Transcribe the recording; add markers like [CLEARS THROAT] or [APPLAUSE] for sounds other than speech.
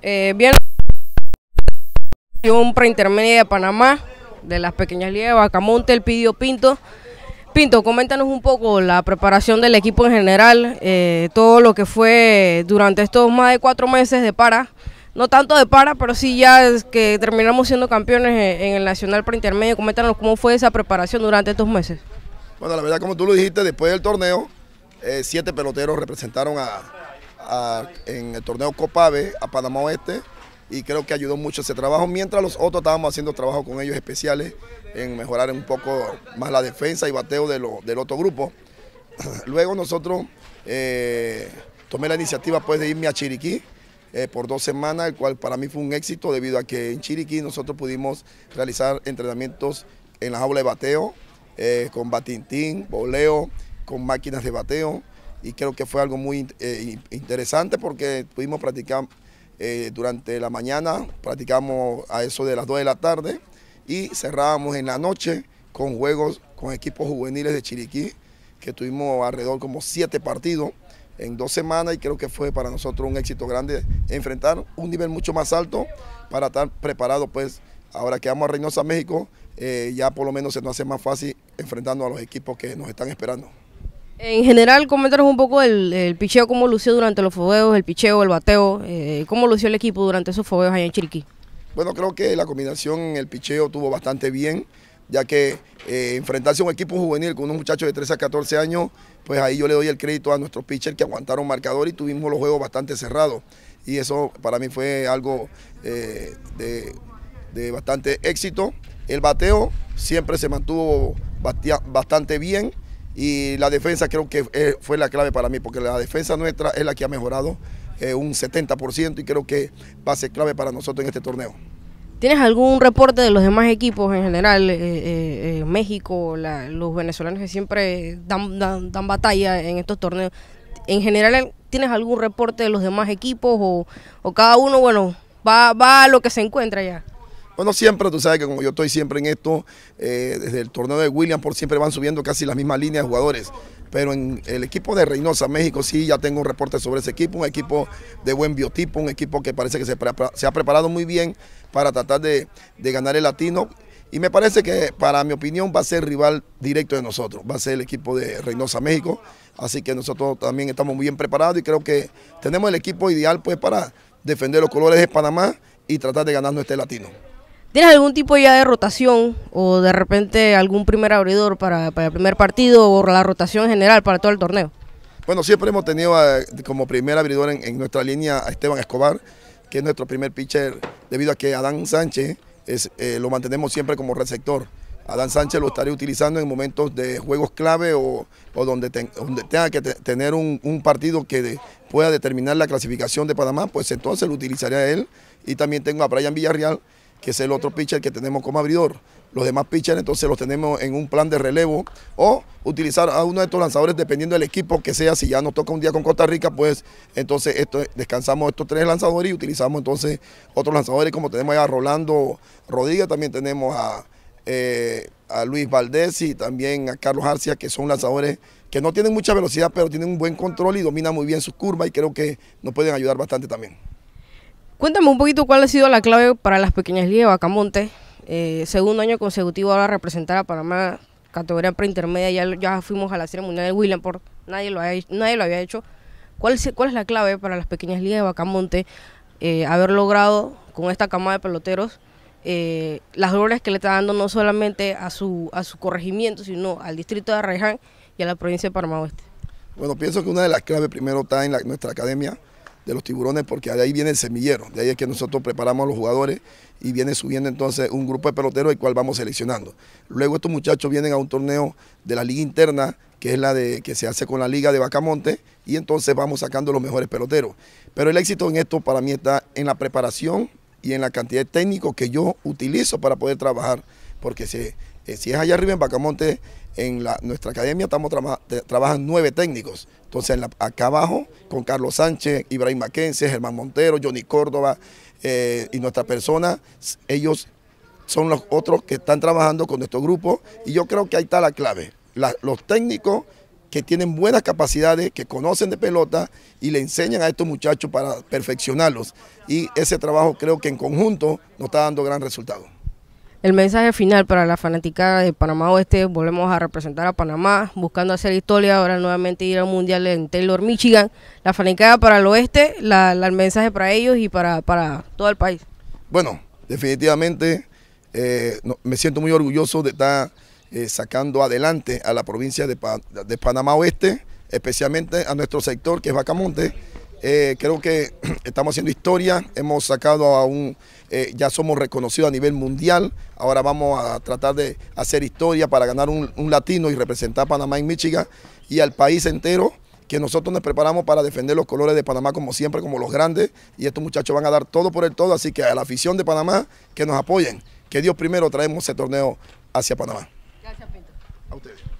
Eh, bien, la un preintermedia de Panamá, de las pequeñas ligas de Bacamonte, el pidió Pinto. Pinto, coméntanos un poco la preparación del equipo en general, eh, todo lo que fue durante estos más de cuatro meses de para, no tanto de para, pero sí ya que terminamos siendo campeones en, el Nacional Preintermedio. Coméntanos cómo fue esa preparación durante estos meses. Bueno, la verdad, como tú lo dijiste, después del torneo, eh, siete peloteros representaron a, en el torneo Copave a Panamá Oeste y creo que ayudó mucho ese trabajo, mientras los otros estábamos haciendo trabajo con ellos especiales en mejorar un poco más la defensa y bateo de del otro grupo. [LAUGHS] Luego nosotros eh, tomé la iniciativa pues, de irme a Chiriquí eh, por dos semanas, el cual para mí fue un éxito debido a que en Chiriquí nosotros pudimos realizar entrenamientos en las aulas de bateo, eh, con batintín, boleo, con máquinas de bateo y creo que fue algo muy eh, interesante porque pudimos practicar eh, durante la mañana, practicamos a eso de las 2 de la tarde y cerrábamos en la noche con juegos con equipos juveniles de Chiriquí, que tuvimos alrededor como siete partidos en dos semanas y creo que fue para nosotros un éxito grande enfrentar un nivel mucho más alto para estar preparado pues ahora que vamos a Reynosa, México, eh, ya por lo menos se nos hace más fácil enfrentando a los equipos que nos están esperando. En general, coméntanos un poco el, el picheo, cómo lució durante los fogueos, el picheo, el bateo, eh, cómo lució el equipo durante esos fogueos allá en Chiriquí. Bueno, creo que la combinación el picheo tuvo bastante bien, ya que eh, enfrentarse a un equipo juvenil con unos muchachos de 13 a 14 años, pues ahí yo le doy el crédito a nuestros pitchers que aguantaron marcador y tuvimos los juegos bastante cerrados. Y eso para mí fue algo eh, de, de bastante éxito. El bateo siempre se mantuvo bastante bien y la defensa creo que eh, fue la clave para mí, porque la defensa nuestra es la que ha mejorado eh, un 70% y creo que va a ser clave para nosotros en este torneo. ¿Tienes algún reporte de los demás equipos en general? Eh, México, los venezolanos que siempre dan, batalla en estos torneos. ¿En general tienes algún reporte de los demás equipos o, o cada uno, bueno, va, va a lo que se encuentra ya? Bueno, siempre, tú sabes que como yo estoy siempre en esto, eh, desde el torneo de William por siempre van subiendo casi las mismas líneas de jugadores. Pero en el equipo de Reynosa, México, sí, ya tengo un reporte sobre ese equipo, un equipo de buen biotipo, un equipo que parece que se, ha preparado muy bien para tratar de, ganar el latino. Y me parece que, para mi opinión, va a ser rival directo de nosotros. Va a ser el equipo de Reynosa, México. Así que nosotros también estamos muy bien preparados y creo que tenemos el equipo ideal pues, para defender los colores de Panamá y tratar de ganar nuestro latino. ¿Tienes algún tipo ya de rotación o de repente algún primer abridor para, el primer partido o la rotación general para todo el torneo? Bueno, siempre hemos tenido eh, como primer abridor en, nuestra línea a Esteban Escobar, que es nuestro primer pitcher, debido a que Adán Sánchez es, eh, lo mantenemos siempre como receptor. Adán Sánchez lo estaré utilizando en momentos de juegos clave o, o donde, tenga que tener un, partido que pueda determinar la clasificación de Panamá, pues entonces lo utilizaré él. Y también tengo a Brian Villarreal, que es el otro pitcher que tenemos como abridor. Los demás pitchers entonces los tenemos en un plan de relevo o utilizar a uno de estos lanzadores dependiendo del equipo que sea. Si ya nos toca un día con Costa Rica, pues entonces esto, descansamos estos tres lanzadores y utilizamos entonces otros lanzadores como tenemos a Rolando Rodríguez, también tenemos a, eh, a Luis Valdés y también a Carlos Arcia, que son lanzadores que no tienen mucha velocidad, pero tienen un buen control y dominan muy bien sus curvas y creo que nos pueden ayudar bastante también. Cuéntame un poquito cuál ha sido la clave para las pequeñas ligas de Bacamonte. Eh, segundo año consecutivo ahora representar a Panamá, categoría preintermedia, ya, ya fuimos a la ceremonia de Williamport, nadie lo, había, nadie lo había hecho. ¿Cuál, ¿Cuál es la clave para las pequeñas ligas de Bacamonte eh, haber logrado con esta camada de peloteros eh, las glorias que le está dando no solamente a su, a su corregimiento, sino al distrito de Arreján y a la provincia de Panamá Oeste? Bueno, pienso que una de las claves primero está en nuestra academia, de los tiburones porque de ahí viene el semillero, de ahí es que nosotros preparamos a los jugadores y viene subiendo entonces un grupo de peloteros el cual vamos seleccionando. Luego estos muchachos vienen a un torneo de la liga interna, que es la de que se hace con la liga de Bacamonte y entonces vamos sacando los mejores peloteros. Pero el éxito en esto para mí está en la preparación y en la cantidad de técnicos que yo utilizo para poder trabajar, porque se eh, si es allá arriba en Bacamonte, en nuestra academia estamos trabajan nueve técnicos. Entonces acá abajo con Carlos Sánchez, Ibrahim Mackenzie, Germán Montero, Johnny Córdoba eh, y nuestra persona, ellos son los otros que están trabajando con nuestro grupo y yo creo que ahí está la clave. los técnicos que tienen buenas capacidades, que conocen de pelota y le enseñan a estos muchachos para perfeccionarlos. Y ese trabajo creo que en conjunto nos está dando gran resultado. El mensaje final para la fanaticada de Panamá Oeste, volvemos a representar a Panamá, buscando hacer historia, ahora nuevamente ir al Mundial en Taylor, Michigan. La fanática para el Oeste, el mensaje para ellos y para, todo el país. Bueno, definitivamente eh, me siento muy orgulloso de estar eh, sacando adelante a la provincia de, de Panamá Oeste, especialmente a nuestro sector que es Vacamonte eh, creo que [CLEARS THROAT] estamos haciendo historia, hemos sacado a un, eh, ya somos reconocidos a nivel mundial, ahora vamos a tratar de hacer historia para ganar un, latino y representar a Panamá en Michigan y al país entero que nosotros nos preparamos para defender los colores de Panamá como siempre, como los grandes, y estos muchachos van a dar todo por el todo, así que a la afición de Panamá que nos apoyen, que Dios primero traemos ese torneo hacia Panamá. Gracias, Pinto. A ustedes.